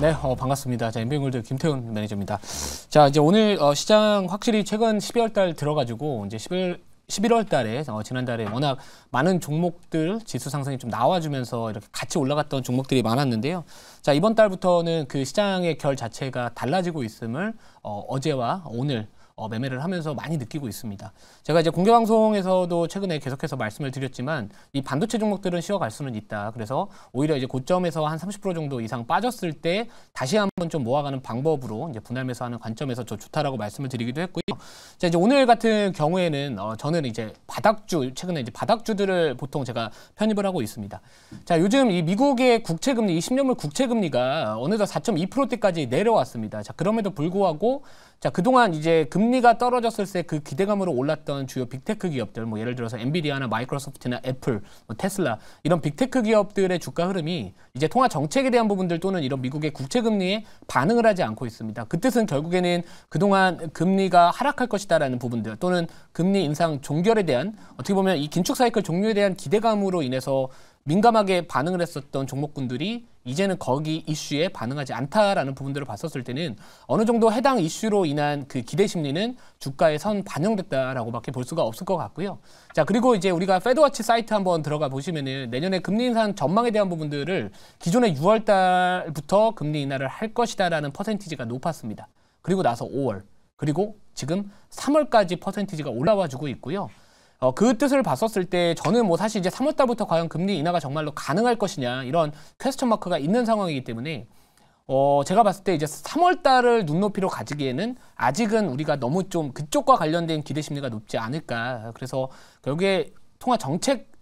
네, 어, 반갑습니다. 자, 인베골드 김태훈 매니저입니다. 자, 이제 오늘 어, 시장 확실히 최근 12월 달 들어가지고 이제 11 11월 달에 어, 지난달에 워낙 많은 종목들 지수 상승이 좀 나와주면서 이렇게 같이 올라갔던 종목들이 많았는데요. 자 이번 달부터는 그 시장의 결 자체가 달라지고 있음을 어, 어제와 오늘 어, 매매를 하면서 많이 느끼고 있습니다. 제가 이제 공개 방송에서도 최근에 계속해서 말씀을 드렸지만 이 반도체 종목들은 쉬어갈 수는 있다. 그래서 오히려 이제 고점에서 한 30% 정도 이상 빠졌을 때 다시 한번 좀 모아가는 방법으로 이제 분할 매수하는 관점에서 저 좋다라고 말씀을 드리기도 했고요. 자, 이제 오늘 같은 경우에는 어, 저는 이제 바닥주 최근에 이제 바닥주들을 보통 제가 편입을 하고 있습니다. 자, 요즘 이 미국의 국채 금리, 2 0년물 국채 금리가 어느덧 4.2%대까지 내려왔습니다. 자, 그럼에도 불구하고 자, 그동안 이제 금리가 떨어졌을 때 그 기대감으로 올랐던 주요 빅테크 기업들, 뭐 예를 들어서 엔비디아나 마이크로소프트나 애플, 뭐 테슬라 이런 빅테크 기업들의 주가 흐름이 이제 통화 정책에 대한 부분들 또는 이런 미국의 국채 금리에 반응을 하지 않고 있습니다. 그 뜻은 결국에는 그동안 금리가 하락할 것이다. 있다라는 부분들 또는 금리 인상 종결에 대한 어떻게 보면 이 긴축 사이클 종료에 대한 기대감으로 인해서 민감하게 반응을 했었던 종목군들이 이제는 거기 이슈에 반응하지 않다라는 부분들을 봤었을 때는 어느 정도 해당 이슈로 인한 그 기대 심리는 주가에 선 반영됐다라고밖에 볼 수가 없을 것 같고요. 자 그리고 이제 우리가 페드워치 사이트 한번 들어가 보시면은 내년에 금리 인상 전망에 대한 부분들을 기존의 6월 달부터 금리 인하를 할 것이다라는 퍼센티지가 높았습니다. 그리고 나서 5월 그리고 지금 3월까지 퍼센티지가 올라와 주고 있고요. 어, 그 뜻을 봤었을 때 저는 뭐 사실 이제 3월 달부터 과연 금리 인하가 정말로 가능할 것이냐 이런 퀘스천 마크가 있는 상황이기 때문에 어, 제가 봤을 때 이제 3월 달을 눈높이로 가지기에는 아직은 우리가 너무 좀 그쪽과 관련된 기대 심리가 높지 않을까. 그래서 결국에 통화 정책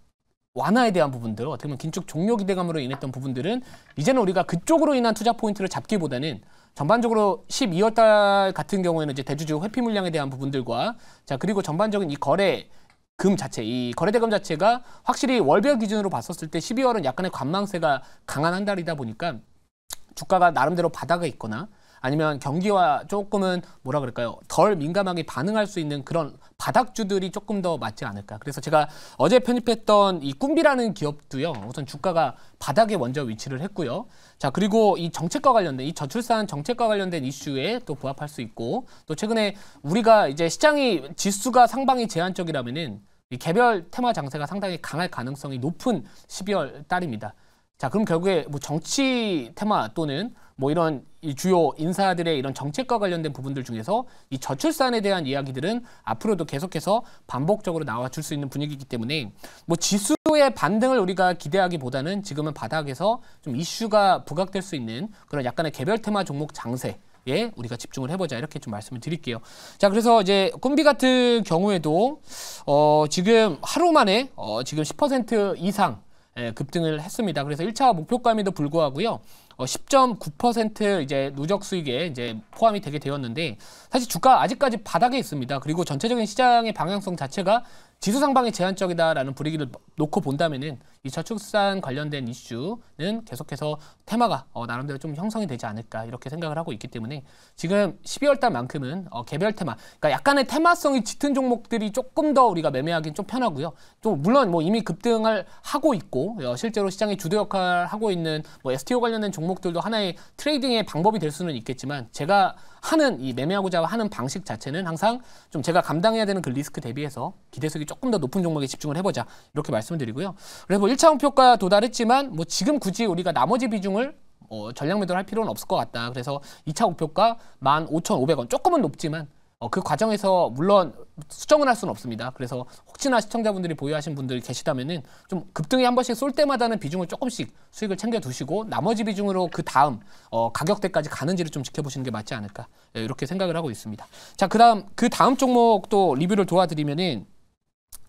완화에 대한 부분들, 어떻게 보면 긴축 종료 기대감으로 인했던 부분들은 이제는 우리가 그쪽으로 인한 투자 포인트를 잡기보다는 전반적으로 12월 달 같은 경우에는 이제 대주주 회피 물량에 대한 부분들과 자 그리고 전반적인 이 거래 금 자체, 이 거래대금 자체가 확실히 월별 기준으로 봤었을 때 12월은 약간의 관망세가 강한 한 달이다 보니까 주가가 나름대로 바닥에 있거나 아니면 경기와 조금은 뭐라 그럴까요? 덜 민감하게 반응할 수 있는 그런 바닥주들이 조금 더 맞지 않을까. 그래서 제가 어제 편입했던 이 꿈비라는 기업도요. 우선 주가가 바닥에 먼저 위치를 했고요. 자, 그리고 이 정책과 관련된 이 저출산 정책과 관련된 이슈에 또 부합할 수 있고 또 최근에 우리가 이제 시장이 지수가 상방이 제한적이라면은 이 개별 테마 장세가 상당히 강할 가능성이 높은 12월 달입니다. 자, 그럼 결국에 뭐 정치 테마 또는 뭐 이런 이 주요 인사들의 이런 정책과 관련된 부분들 중에서 이 저출산에 대한 이야기들은 앞으로도 계속해서 반복적으로 나와줄 수 있는 분위기이기 때문에 뭐 지수의 반등을 우리가 기대하기보다는 지금은 바닥에서 좀 이슈가 부각될 수 있는 그런 약간의 개별 테마 종목 장세 예, 우리가 집중을 해보자 이렇게 좀 말씀을 드릴게요. 자, 그래서 이제 꿈비 같은 경우에도 어, 지금 하루 만에 어, 지금 10% 이상 예, 급등을 했습니다. 그래서 1차 목표감에도 불구하고요. 10.9% 어, 이제 누적 수익에 이제 포함이 되게 되었는데 사실 주가 아직까지 바닥에 있습니다. 그리고 전체적인 시장의 방향성 자체가 지수상방이 제한적이다라는 분위기를 놓고 본다면은 이 저축산 관련된 이슈는 계속해서 테마가 어, 나름대로 좀 형성이 되지 않을까 이렇게 생각을 하고 있기 때문에 지금 12월 달만큼은 어, 개별 테마, 그러니까 약간의 테마성이 짙은 종목들이 조금 더 우리가 매매하기는 좀 편하고요. 또 물론 뭐 이미 급등을 하고 있고 어, 실제로 시장의 주도 역할을 하고 있는 뭐 STO 관련된 종목들도 하나의 트레이딩의 방법이 될 수는 있겠지만 제가 하는 이 매매하고자 하는 방식 자체는 항상 좀 제가 감당해야 되는 그 리스크 대비해서 기대수익이 조금 더 높은 종목에 집중을 해보자 이렇게 말씀드리고요. 그래서 뭐 1차 목표가 도달했지만 뭐 지금 굳이 우리가 나머지 비중을 어, 뭐 전략 매도를 할 필요는 없을 것 같다. 그래서 2차 목표가 15,500원 조금은 높지만 어, 그 과정에서 물론 수정을 할 수는 없습니다. 그래서 혹시나 시청자분들이 보유하신 분들이 계시다면은 좀 급등이 한 번씩 쏠 때마다는 비중을 조금씩 수익을 챙겨 두시고 나머지 비중으로 그 다음 어, 가격대까지 가는지를 좀 지켜보시는 게 맞지 않을까 예, 이렇게 생각을 하고 있습니다. 자 그다음 그 다음 그 종목 도 리뷰를 도와드리면은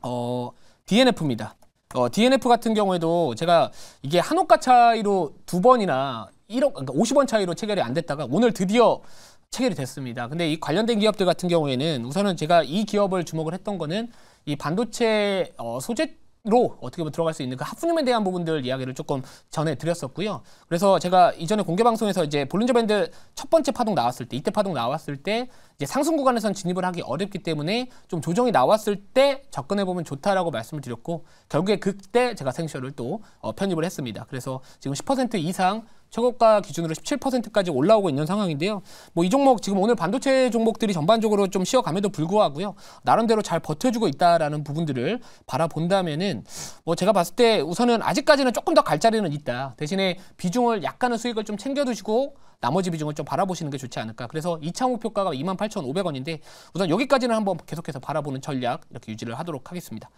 어, DNF입니다. 어, DNF 같은 경우에도 제가 이게 한옥가 차이로 두 번이나 1억, 그러니까 50원 차이로 체결이 안 됐다가 오늘 드디어 체결이 됐습니다. 근데 이 관련된 기업들 같은 경우에는 우선은 제가 이 기업을 주목을 했던 거는 이 반도체 어, 소재 로 어떻게 보면 들어갈 수 있는 그 하프늄에 대한 부분들 이야기를 조금 전해 드렸었고요. 그래서 제가 이전에 공개 방송에서 이제 볼린저 밴드 첫 번째 파동 나왔을 때 이때 파동 나왔을 때 이제 상승 구간에선 진입을 하기 어렵기 때문에 좀 조정이 나왔을 때 접근해 보면 좋다라고 말씀을 드렸고 결국에 그때 제가 생쇼를 또 어, 편입을 했습니다. 그래서 지금 10% 이상 최고가 기준으로 17%까지 올라오고 있는 상황인데요. 뭐이 종목 지금 오늘 반도체 종목들이 전반적으로 좀 쉬어감에도 불구하고요. 나름대로 잘 버텨주고 있다라는 부분들을 바라본다면은 뭐 제가 봤을 때 우선은 아직까지는 조금 더 갈 자리는 있다. 대신에 비중을 약간의 수익을 좀 챙겨두시고 나머지 비중을 좀 바라보시는 게 좋지 않을까. 그래서 2차 목표가가 28,500원인데 우선 여기까지는 한번 계속해서 바라보는 전략 이렇게 유지를 하도록 하겠습니다.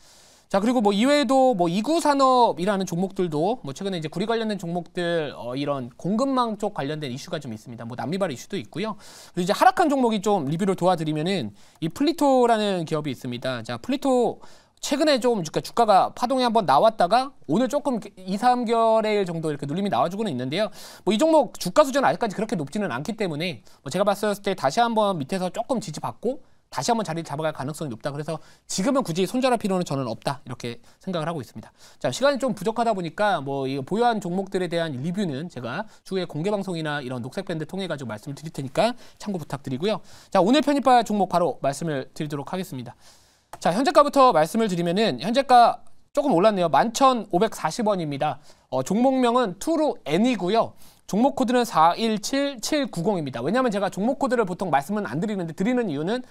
자 그리고 뭐 이외에도 뭐 이구 산업이라는 종목들도 뭐 최근에 이제 구리 관련된 종목들 어 이런 공급망 쪽 관련된 이슈가 좀 있습니다. 뭐 남미발 이슈도 있고요. 그리고 이제 하락한 종목이 좀 리뷰를 도와드리면은 이 플리토라는 기업이 있습니다. 자 플리토 최근에 좀 주가가 파동이 한번 나왔다가 오늘 조금 2, 3개월 정도 이렇게 눌림이 나와주고는 있는데요. 뭐 이 종목 주가 수준 아직까지 그렇게 높지는 않기 때문에 뭐 제가 봤을 때 다시 한번 밑에서 조금 지지받고 다시 한번 자리를 잡아갈 가능성이 높다. 그래서 지금은 굳이 손절할 필요는 저는 없다. 이렇게 생각을 하고 있습니다. 자, 시간이 좀 부족하다 보니까 뭐이 보유한 종목들에 대한 리뷰는 제가 주에 공개 방송이나 이런 녹색 밴드 통해 가지고 말씀을 드릴 테니까 참고 부탁드리고요. 자, 오늘 편입할 종목 바로 말씀을 드리도록 하겠습니다. 자, 현재가부터 말씀을 드리면은 현재가 조금 올랐네요. 11,540원입니다. 어, 종목명은 투루 N이고요. 종목 코드는 417790입니다. 왜냐하면 제가 종목 코드를 보통 말씀은 안 드리는데 드리는 이유는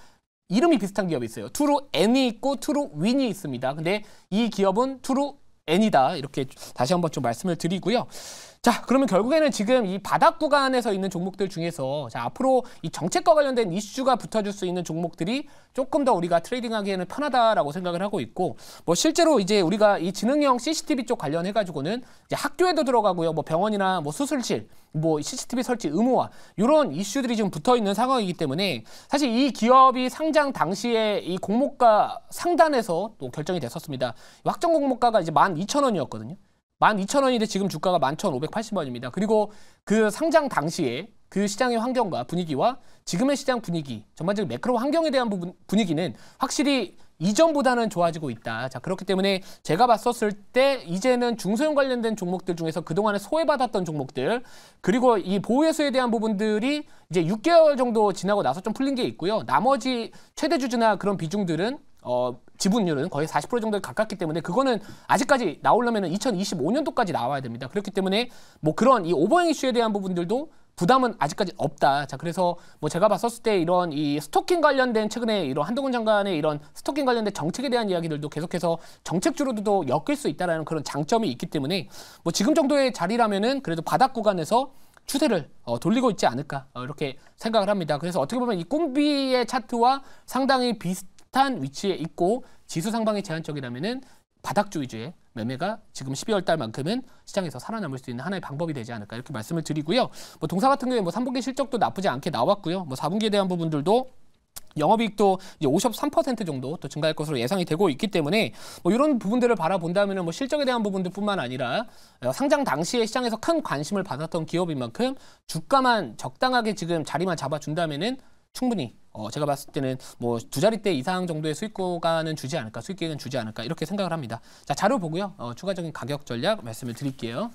이름이 비슷한 기업이 있어요. 트루 N이 있고 트루 윈이 있습니다. 근데 이 기업은 트루 N이다. 이렇게 다시 한번 좀 말씀을 드리고요. 자, 그러면 결국에는 지금 이 바닥 구간에서 있는 종목들 중에서 자, 앞으로 이 정책과 관련된 이슈가 붙어줄 수 있는 종목들이 조금 더 우리가 트레이딩하기에는 편하다라고 생각을 하고 있고 뭐 실제로 이제 우리가 이 지능형 CCTV 쪽 관련해 가지고는 이제 학교에도 들어가고요. 뭐 병원이나 뭐 수술실 뭐 CCTV 설치 의무화 이런 이슈들이 지금 붙어 있는 상황이기 때문에 사실 이 기업이 상장 당시에 이 공모가 상단에서 또 결정이 됐었습니다. 확정 공모가가 이제 만 이천 원이었거든요 12,000원인데 지금 주가가 11,580원입니다. 그리고 그 상장 당시에 그 시장의 환경과 분위기와 지금의 시장 분위기, 전반적인 매크로 환경에 대한 부분, 분위기는 확실히 이전보다는 좋아지고 있다. 자, 그렇기 때문에 제가 봤었을 때 이제는 중소형 관련된 종목들 중에서 그동안에 소외받았던 종목들 그리고 이 보호예수에 대한 부분들이 이제 6개월 정도 지나고 나서 좀 풀린 게 있고요. 나머지 최대 주주나 그런 비중들은 어, 지분율은 거의 40% 정도에 가깝기 때문에 그거는 아직까지 나오려면 2025년도까지 나와야 됩니다. 그렇기 때문에 뭐 그런 이 오버행 이슈에 대한 부분들도 부담은 아직까지 없다. 자, 그래서 뭐 제가 봤었을 때 이런 이 스토킹 관련된 최근에 이런 한동훈 장관의 이런 스토킹 관련된 정책에 대한 이야기들도 계속해서 정책주로도 엮일 수 있다라는 그런 장점이 있기 때문에 뭐 지금 정도의 자리라면은 그래도 바닥 구간에서 추세를 어, 돌리고 있지 않을까 어, 이렇게 생각을 합니다. 그래서 어떻게 보면 이꿈비의 차트와 상당히 비슷 비슷한 위치에 있고 지수 상방이 제한적이라면은 바닥주 위주의 매매가 지금 12월 달만큼은 시장에서 살아남을 수 있는 하나의 방법이 되지 않을까 이렇게 말씀을 드리고요. 뭐 동사 같은 경우에 뭐 3분기 실적도 나쁘지 않게 나왔고요. 뭐 4분기에 대한 부분들도 영업이익도 이제 53% 정도 또 증가할 것으로 예상이 되고 있기 때문에 뭐 이런 부분들을 바라본다면 뭐 실적에 대한 부분들뿐만 아니라 어, 상장 당시에 시장에서 큰 관심을 받았던 기업인 만큼 주가만 적당하게 지금 자리만 잡아준다면 충분히 어, 제가 봤을 때는 뭐 두자리대 이상 정도의 수익 구간은 주지 않을까, 수익 계획은 주지 않을까 이렇게 생각을 합니다. 자, 자료 보고요. 어, 추가적인 가격 전략 말씀을 드릴게요.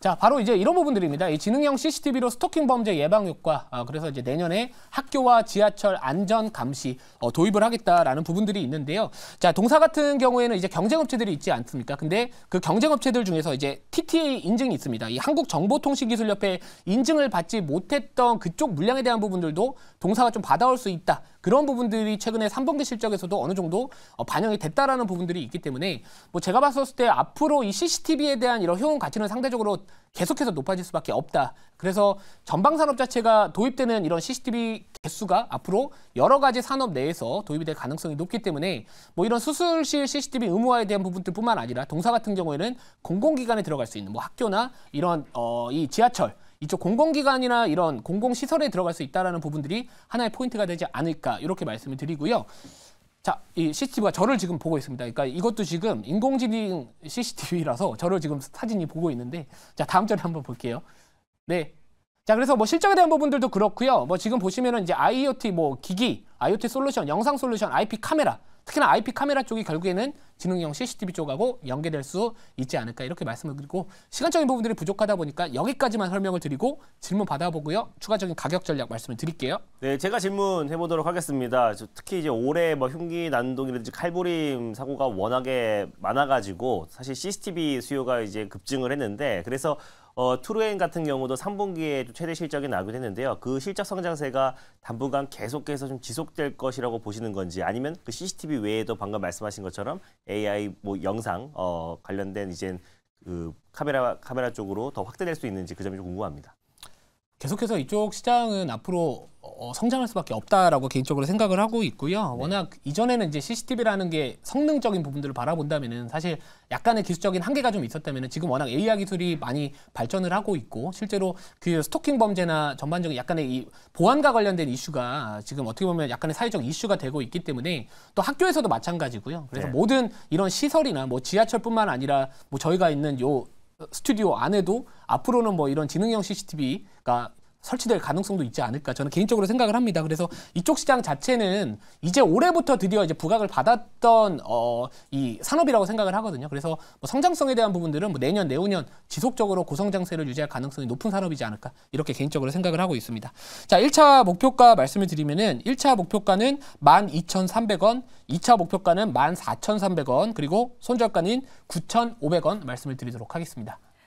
자, 바로 이제 이런 부분들입니다. 이 지능형 CCTV로 스토킹 범죄 예방 효과, 아, 그래서 이제 내년에 학교와 지하철 안전 감시 어, 도입을 하겠다라는 부분들이 있는데요. 자, 동사 같은 경우에는 이제 경쟁업체들이 있지 않습니까? 근데 그 경쟁업체들 중에서 이제 TTA 인증이 있습니다. 이 한국정보통신기술협회 인증을 받지 못했던 그쪽 물량에 대한 부분들도 동사가 좀 받아올 수 있다. 그런 부분들이 최근에 3분기 실적에서도 어느 정도 어, 반영이 됐다라는 부분들이 있기 때문에 뭐 제가 봤었을 때 앞으로 이 CCTV에 대한 이런 효용 가치는 상대적으로 계속해서 높아질 수밖에 없다. 그래서 전방 산업 자체가 도입되는 이런 CCTV 개수가 앞으로 여러 가지 산업 내에서 도입이 될 가능성이 높기 때문에 뭐 이런 수술실 CCTV 의무화에 대한 부분들뿐만 아니라 동사 같은 경우에는 공공기관에 들어갈 수 있는 뭐 학교나 이런 어이 지하철 이쪽 공공기관이나 이런 공공시설에 들어갈 수 있다는 라 부분들이 하나의 포인트가 되지 않을까 이렇게 말씀을 드리고요. 자, 이 CCTV가 저를 지금 보고 있습니다. 그러니까 이것도 지금 인공지능 CCTV라서 저를 지금 사진이 보고 있는데 자, 다음 절에 한번 볼게요. 네, 자, 그래서 뭐 실적에 대한 부분들도 그렇고요. 뭐 지금 보시면은 이제 IoT 뭐 기기, IoT 솔루션, 영상 솔루션, IP 카메라 특히나 IP 카메라 쪽이 결국에는 지능형 CCTV 쪽하고 연계될 수 있지 않을까 이렇게 말씀을 드리고 시간적인 부분들이 부족하다 보니까 여기까지만 설명을 드리고 질문 받아보고요. 추가적인 가격 전략 말씀을 드릴게요. 네, 제가 질문해 보도록 하겠습니다. 특히 이제 올해 뭐 흉기 난동이라든지 칼부림 사고가 워낙에 많아가지고 사실 CCTV 수요가 이제 급증을 했는데 그래서 어, 트루엔 같은 경우도 3분기에 최대 실적이 나기긴 했는데요. 그 실적 성장세가 당분간 계속해서 좀 지속될 것이라고 보시는 건지 아니면 그 CCTV 외에도 방금 말씀하신 것처럼 AI 뭐 영상 어, 관련된 이제 그 카메라 카메라 쪽으로 더 확대될 수 있는지 그 점이 좀 궁금합니다. 계속해서 이쪽 시장은 앞으로 어, 성장할 수밖에 없다라고 개인적으로 생각을 하고 있고요. 네. 워낙 이전에는 이제 CCTV라는 게 성능적인 부분들을 바라본다면은 사실 약간의 기술적인 한계가 좀 있었다면은 지금 워낙 AI 기술이 많이 발전을 하고 있고 실제로 그 스토킹 범죄나 전반적인 약간의 이 보안과 관련된 이슈가 지금 어떻게 보면 약간의 사회적 이슈가 되고 있기 때문에 또 학교에서도 마찬가지고요. 그래서 네. 모든 이런 시설이나 뭐 지하철뿐만 아니라 뭐 저희가 있는 요 스튜디오 안에도 앞으로는 뭐 이런 지능형 CCTV가 설치될 가능성도 있지 않을까 저는 개인적으로 생각을 합니다. 그래서 이쪽 시장 자체는 이제 올해부터 드디어 이제 부각을 받았던 어, 이 산업이라고 생각을 하거든요. 그래서 뭐 성장성에 대한 부분들은 뭐 내년 내후년 지속적으로 고성장세를 유지할 가능성이 높은 산업이지 않을까 이렇게 개인적으로 생각을 하고 있습니다. 자, 1차 목표가 말씀을 드리면은 1차 목표가는 12,300원, 2차 목표가는 14,300원, 그리고 손절가는 9,500원 말씀을 드리도록 하겠습니다.